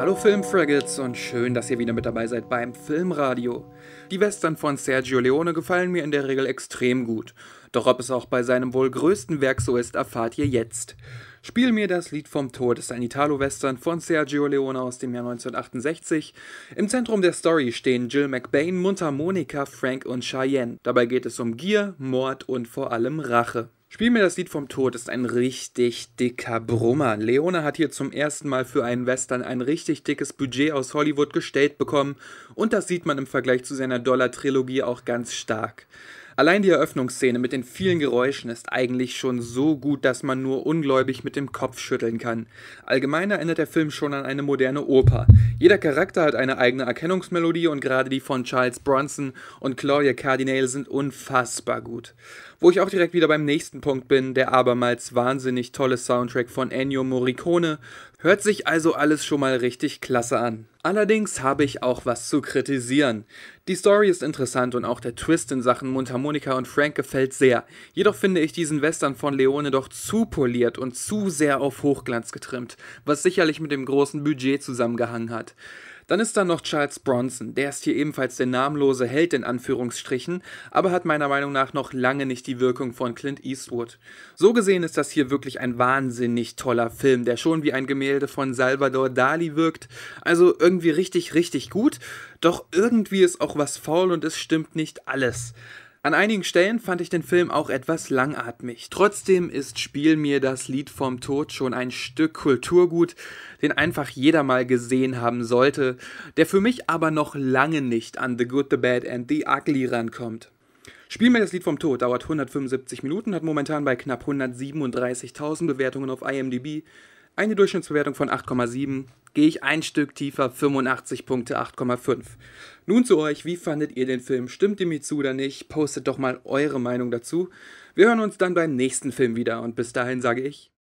Hallo Filmfraggots und schön, dass ihr wieder mit dabei seid beim Filmradio. Die Western von Sergio Leone gefallen mir in der Regel extrem gut. Doch ob es auch bei seinem wohl größten Werk so ist, erfahrt ihr jetzt. Spiel mir das Lied vom Tod ist ein Italo-Western von Sergio Leone aus dem Jahr 1968. Im Zentrum der Story stehen Jill McBain, Mundharmonika, Frank und Cheyenne. Dabei geht es um Gier, Mord und vor allem Rache. Spiel mir das Lied vom Tod ist ein richtig dicker Brummer. Leone hat hier zum ersten Mal für einen Western ein richtig dickes Budget aus Hollywood gestellt bekommen und das sieht man im Vergleich zu seiner Dollar-Trilogie auch ganz stark. Allein die Eröffnungsszene mit den vielen Geräuschen ist eigentlich schon so gut, dass man nur ungläubig mit dem Kopf schütteln kann. Allgemein erinnert der Film schon an eine moderne Oper. Jeder Charakter hat eine eigene Erkennungsmelodie und gerade die von Charles Bronson und Claudia Cardinale sind unfassbar gut. Wo ich auch direkt wieder beim nächsten Punkt bin, der abermals wahnsinnig tolle Soundtrack von Ennio Morricone. Hört sich also alles schon mal richtig klasse an. Allerdings habe ich auch was zu kritisieren. Die Story ist interessant und auch der Twist in Sachen Mundharmonika und Frank gefällt sehr. Jedoch finde ich diesen Western von Leone doch zu poliert und zu sehr auf Hochglanz getrimmt, was sicherlich mit dem großen Budget zusammengehangen hat. Dann ist da noch Charles Bronson, der ist hier ebenfalls der namenlose Held in Anführungsstrichen, aber hat meiner Meinung nach noch lange nicht die Wirkung von Clint Eastwood. So gesehen ist das hier wirklich ein wahnsinnig toller Film, der schon wie ein Gemälde von Salvador Dali wirkt, also irgendwie richtig, richtig gut, doch irgendwie ist auch was faul und es stimmt nicht alles. An einigen Stellen fand ich den Film auch etwas langatmig. Trotzdem ist Spiel mir das Lied vom Tod schon ein Stück Kulturgut, den einfach jeder mal gesehen haben sollte, der für mich aber noch lange nicht an The Good, The Bad and The Ugly rankommt. Spiel mir das Lied vom Tod dauert 175 Minuten, hat momentan bei knapp 137.000 Bewertungen auf IMDb eine Durchschnittsbewertung von 8,7. Gehe ich ein Stück tiefer, 85 Punkte, 8,5. Nun zu euch, wie fandet ihr den Film? Stimmt ihr mir zu oder nicht? Postet doch mal eure Meinung dazu. Wir hören uns dann beim nächsten Film wieder und bis dahin sage ich